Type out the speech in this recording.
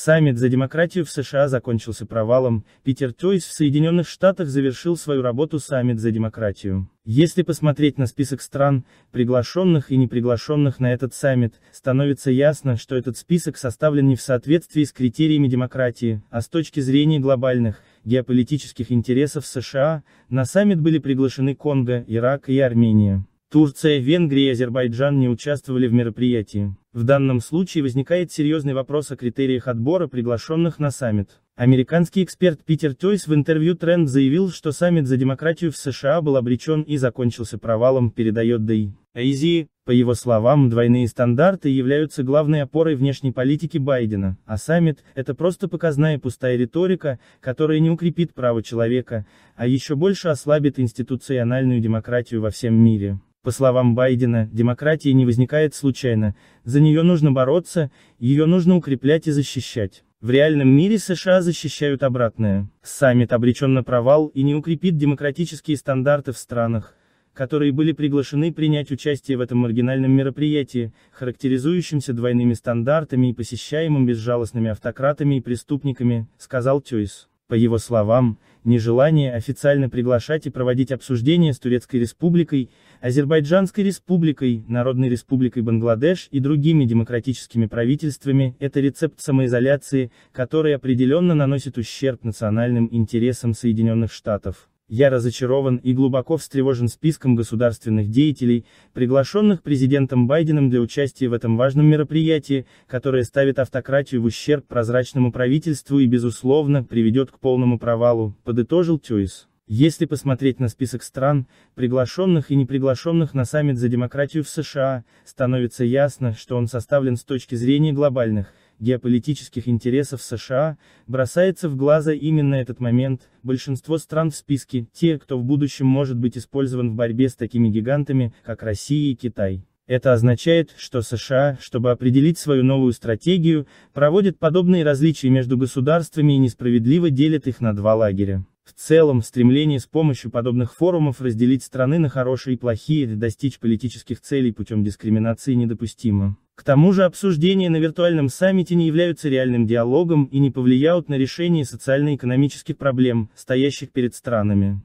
Саммит за демократию в США закончился провалом, Питер Тойс в Соединенных Штатах завершил свою работу Саммит за демократию. Если посмотреть на список стран, приглашенных и неприглашенных на этот саммит, становится ясно, что этот список составлен не в соответствии с критериями демократии, а с точки зрения глобальных, геополитических интересов США, на саммит были приглашены Конго, Ирак и Армения. Турция, Венгрия и Азербайджан не участвовали в мероприятии. В данном случае возникает серьезный вопрос о критериях отбора приглашенных на саммит. Американский эксперт Питер Тойс в интервью Тренд заявил, что саммит за демократию в США был обречен и закончился провалом, передает Дэй. Эйзи, по его словам, двойные стандарты являются главной опорой внешней политики Байдена, а саммит – это просто показная пустая риторика, которая не укрепит право человека, а еще больше ослабит институциональную демократию во всем мире. По словам Байдена, демократия не возникает случайно, за нее нужно бороться, ее нужно укреплять и защищать. В реальном мире США защищают обратное. Саммит обречен на провал и не укрепит демократические стандарты в странах, которые были приглашены принять участие в этом маргинальном мероприятии, характеризующемся двойными стандартами и посещаемым безжалостными автократами и преступниками, сказал Тюис. По его словам, нежелание официально приглашать и проводить обсуждения с Турецкой Республикой, Азербайджанской Республикой, Народной Республикой Бангладеш и другими демократическими правительствами – это рецепт самоизоляции, который определенно наносит ущерб национальным интересам Соединенных Штатов. Я разочарован и глубоко встревожен списком государственных деятелей, приглашенных президентом Байденом для участия в этом важном мероприятии, которое ставит автократию в ущерб прозрачному правительству и, безусловно, приведет к полному провалу, подытожил Тюис. Если посмотреть на список стран, приглашенных и неприглашенных на саммит за демократию в США, становится ясно, что он составлен с точки зрения глобальных, геополитических интересов США, бросается в глаза именно этот момент, большинство стран в списке, те, кто в будущем может быть использован в борьбе с такими гигантами, как Россия и Китай. Это означает, что США, чтобы определить свою новую стратегию, проводят подобные различия между государствами и несправедливо делят их на два лагеря. В целом, стремление с помощью подобных форумов разделить страны на хорошие и плохие и достичь политических целей путем дискриминации недопустимо. К тому же обсуждения на виртуальном саммите не являются реальным диалогом и не повлияют на решение социально-экономических проблем, стоящих перед странами.